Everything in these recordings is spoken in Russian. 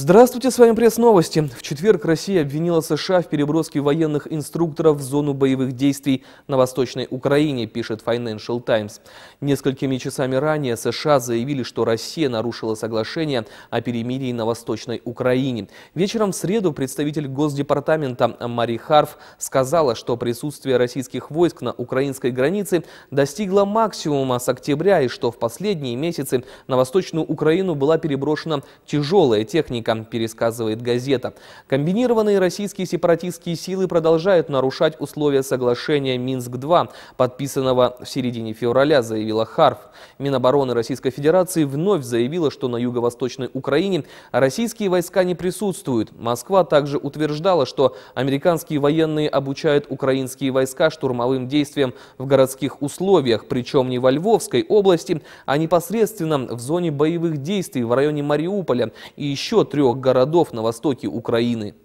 Здравствуйте, с вами пресс-новости. В четверг Россия обвинила США в переброске военных инструкторов в зону боевых действий на Восточной Украине, пишет Financial Times. Несколькими часами ранее США заявили, что Россия нарушила соглашение о перемирии на Восточной Украине. Вечером в среду представитель Госдепартамента Мари Харф сказала, что присутствие российских войск на украинской границе достигло максимума с октября и что в последние месяцы на Восточную Украину была переброшена тяжелая техника политика, пересказывает газета. Комбинированные российские сепаратистские силы продолжают нарушать условия соглашения Минск-2, подписанного в середине февраля, заявила Харф. Минобороны Российской Федерации вновь заявила, что на юго-восточной Украине российские войска не присутствуют. Москва также утверждала, что американские военные обучают украинские войска штурмовым действиям в городских условиях, причем не во Львовской области, а непосредственно в зоне боевых действий в районе Мариуполя и еще трех трех городов на востоке Украины.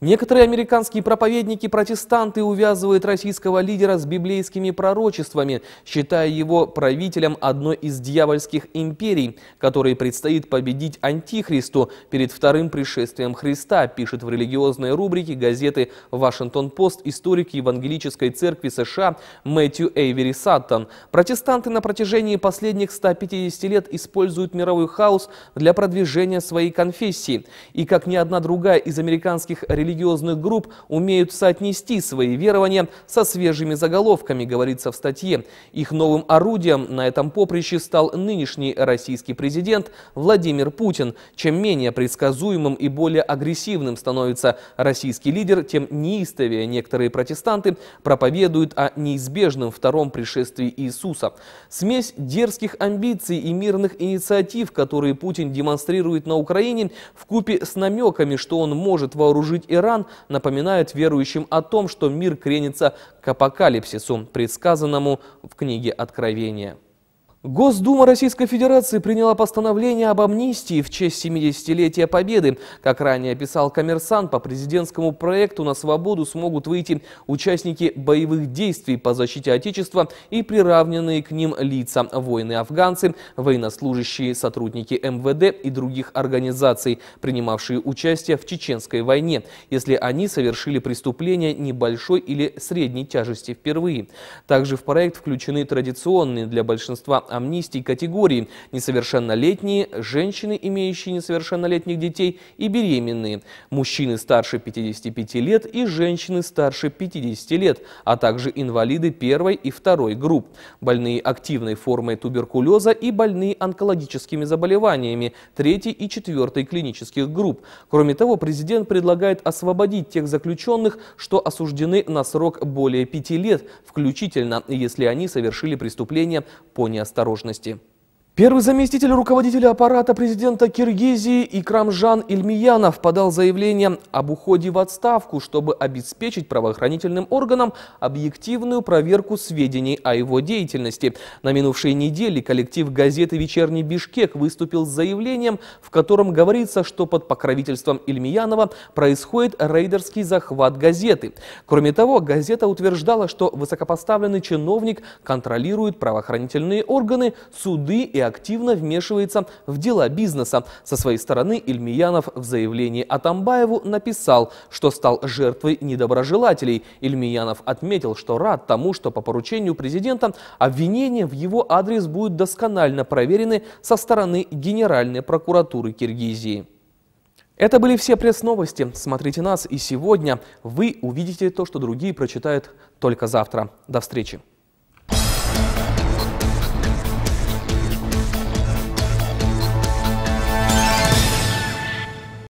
Некоторые американские проповедники-протестанты увязывают российского лидера с библейскими пророчествами, считая его правителем одной из дьявольских империй, которые предстоит победить Антихристу перед вторым пришествием Христа, пишет в религиозной рубрике газеты «Вашингтон-Пост» историк Евангелической Церкви США Мэтью Эйвери Саттон. Протестанты на протяжении последних 150 лет используют мировой хаос для продвижения своей конфессии. И как ни одна другая из американских религиозных религиозных групп умеют соотнести свои верования со свежими заголовками, говорится в статье. Их новым орудием на этом поприще стал нынешний российский президент Владимир Путин. Чем менее предсказуемым и более агрессивным становится российский лидер, тем неистовее некоторые протестанты проповедуют о неизбежном втором пришествии Иисуса. Смесь дерзких амбиций и мирных инициатив, которые Путин демонстрирует на Украине, в купе с намеками, что он может вооружить и Иран напоминают верующим о том, что мир кренится к апокалипсису, предсказанному в книге Откровения. Госдума Российской Федерации приняла постановление об амнистии в честь 70-летия Победы. Как ранее писал коммерсант, по президентскому проекту на свободу смогут выйти участники боевых действий по защите Отечества и приравненные к ним лица – воины-афганцы, военнослужащие, сотрудники МВД и других организаций, принимавшие участие в Чеченской войне, если они совершили преступление небольшой или средней тяжести впервые. Также в проект включены традиционные для большинства амнистий категории – несовершеннолетние, женщины, имеющие несовершеннолетних детей, и беременные, мужчины старше 55 лет и женщины старше 50 лет, а также инвалиды первой и второй групп, больные активной формой туберкулеза и больные онкологическими заболеваниями третьей и четвертой клинических групп. Кроме того, президент предлагает освободить тех заключенных, что осуждены на срок более пяти лет, включительно, если они совершили преступление по неосторожности осторожности. Первый заместитель руководителя аппарата президента Киргизии Икрамжан Ильмиянов подал заявление об уходе в отставку, чтобы обеспечить правоохранительным органам объективную проверку сведений о его деятельности. На минувшей неделе коллектив газеты «Вечерний Бишкек» выступил с заявлением, в котором говорится, что под покровительством Ильмиянова происходит рейдерский захват газеты. Кроме того, газета утверждала, что высокопоставленный чиновник контролирует правоохранительные органы, суды и активно вмешивается в дела бизнеса. Со своей стороны Ильмиянов в заявлении Атамбаеву написал, что стал жертвой недоброжелателей. Ильмиянов отметил, что рад тому, что по поручению президента обвинения в его адрес будут досконально проверены со стороны Генеральной прокуратуры Киргизии. Это были все пресс-новости. Смотрите нас и сегодня. Вы увидите то, что другие прочитают только завтра. До встречи.